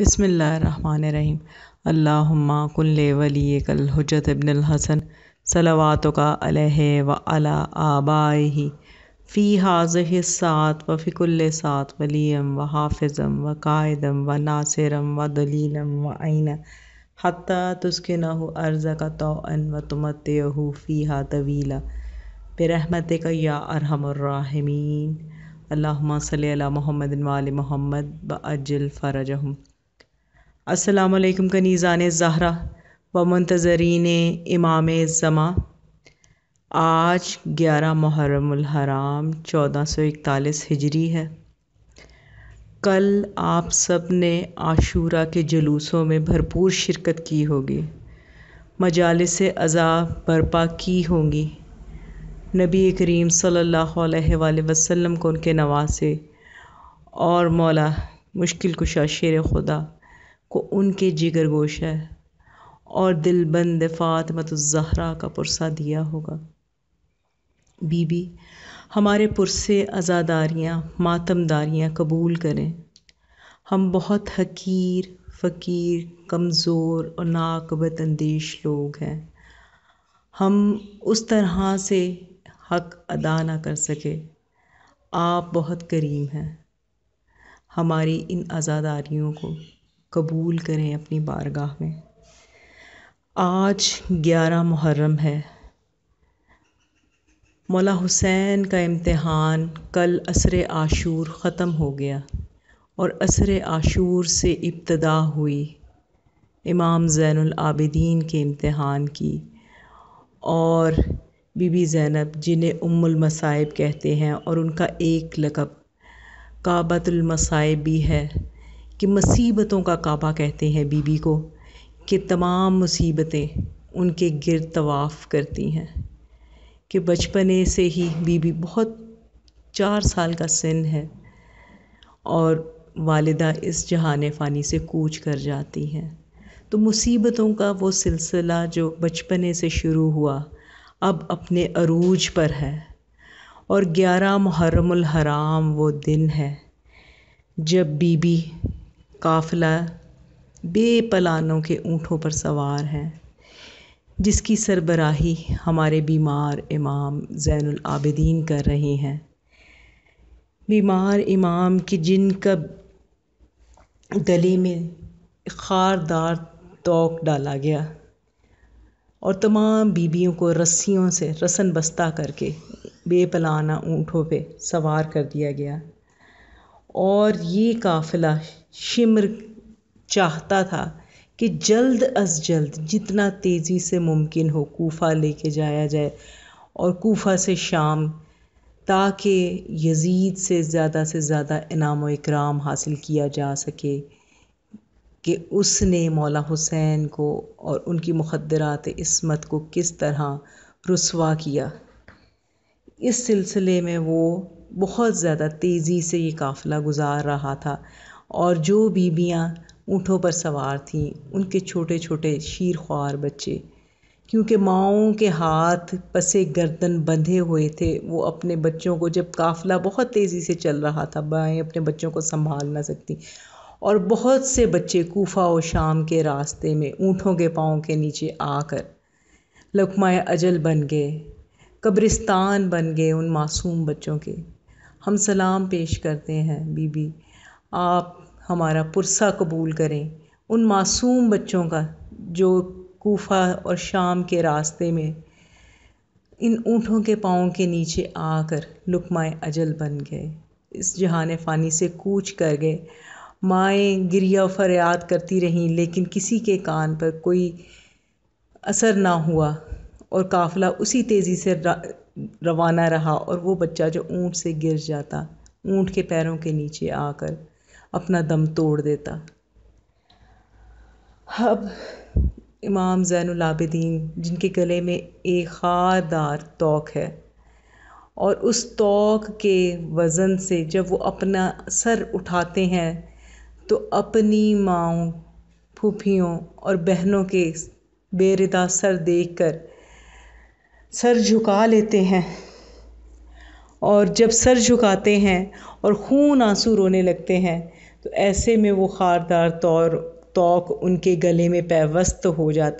بسم اللہ الرحمن الرحیم اللہم کل ولیک کل حجت ابن الحسن کا علیہ و آبائی باہی فی حاظ سات و فکل و حافظ و قائدم و ناصرم و دلیم وَ عینسک فیہا فی ہا طویل یا ارحم الراحمین اللہم صلی اللہ محمد وال محمد بج فرجہم السلام علیکم کنیزان زہرا و منتظرین امام زماں آج گیارہ محرم الحرام چودہ سو اکتالیس ہجری ہے کل آپ سب نے عاشورہ کے جلوسوں میں بھرپور شرکت کی ہوگی مجالس عذاب برپا کی ہوں گی نبی کریم صلی اللہ علیہ وآلہ وسلم کو ان کے نواسے اور مولا مشکل کشا شیر خدا کو ان کے جگر گوشہ اور دل بند فاطمت الزہرا کا پرسہ دیا ہوگا بی بی ہمارے پرسے ازاداریاں ماتم داریاں قبول کریں ہم بہت حقیر فقیر کمزور اور ناقبت اندیش لوگ ہیں ہم اس طرح سے حق ادا نہ کر سکے آپ بہت کریم ہیں ہماری ان ازاداریوں کو قبول کریں اپنی بارگاہ میں آج گیارہ محرم ہے مولا حسین کا امتحان کل عصر عاشور ختم ہو گیا اور عصر عاشور سے ابتدا ہوئی امام زین العابدین کے امتحان کی اور بی بی زینب جنہیں ام المصائب کہتے ہیں اور ان کا ایک لقب کعبۃ المصائب بھی ہے کہ مصیبتوں کا کعبہ کہتے ہیں بی بی کو کہ تمام مصیبتیں ان کے گر طواف کرتی ہیں کہ بچپنے سے ہی بی بی بہت چار سال کا سن ہے اور والدہ اس جہان فانی سے کوچ کر جاتی ہیں تو مصیبتوں کا وہ سلسلہ جو بچپنے سے شروع ہوا اب اپنے عروج پر ہے اور گیارہ محرم الحرام وہ دن ہے جب بی بی قافلہ بے پلانوں کے اونٹوں پر سوار ہے جس کی سربراہی ہمارے بیمار امام زین العابدین کر رہی ہیں بیمار امام کی جن کا گلے میں خاردار توق ڈالا گیا اور تمام بیویوں کو رسیوں سے رسن بستہ کر کے بے پلانہ اونٹوں پہ سوار کر دیا گیا اور یہ قافلہ شمر چاہتا تھا کہ جلد از جلد جتنا تیزی سے ممکن ہو کوفہ لے کے جایا جائے اور کوفہ سے شام تاکہ یزید سے زیادہ سے زیادہ انعام و اکرام حاصل کیا جا سکے کہ اس نے مولا حسین کو اور ان کی مخدرات عصمت کو کس طرح رسوا کیا اس سلسلے میں وہ بہت زیادہ تیزی سے یہ قافلہ گزار رہا تھا اور جو بیویاں اونٹوں پر سوار تھیں ان کے چھوٹے چھوٹے شیرخوار بچے کیونکہ ماؤں کے ہاتھ پسے گردن بندھے ہوئے تھے وہ اپنے بچوں کو جب قافلہ بہت تیزی سے چل رہا تھا بائیں اپنے بچوں کو سنبھال نہ سکتی اور بہت سے بچے کوفہ و شام کے راستے میں اونٹوں کے پاؤں کے نیچے آ کر لقمہ اجل بن گئے قبرستان بن گئے ان معصوم بچوں کے ہم سلام پیش کرتے ہیں بی بی آپ ہمارا پرسہ قبول کریں ان معصوم بچوں کا جو کوفہ اور شام کے راستے میں ان اونٹوں کے پاؤں کے نیچے آ کر لقمائے اجل بن گئے اس جہان فانی سے کوچ کر گئے مائیں گریا فریاد کرتی رہیں لیکن کسی کے کان پر کوئی اثر نہ ہوا اور قافلہ اسی تیزی سے روانہ رہا اور وہ بچہ جو اونٹ سے گر جاتا اونٹ کے پیروں کے نیچے آ کر اپنا دم توڑ دیتا اب امام زین العابدین جن کے گلے میں ایک خاردار توق ہے اور اس توق کے وزن سے جب وہ اپنا سر اٹھاتے ہیں تو اپنی ماؤں پھوپھیوں اور بہنوں کے بے ردا سر دیکھ کر سر جھکا لیتے ہیں اور جب سر جھکاتے ہیں اور خون آنسو رونے لگتے ہیں تو ایسے میں وہ خاردار طور طور ان کے گلے میں پیوست ہو جاتا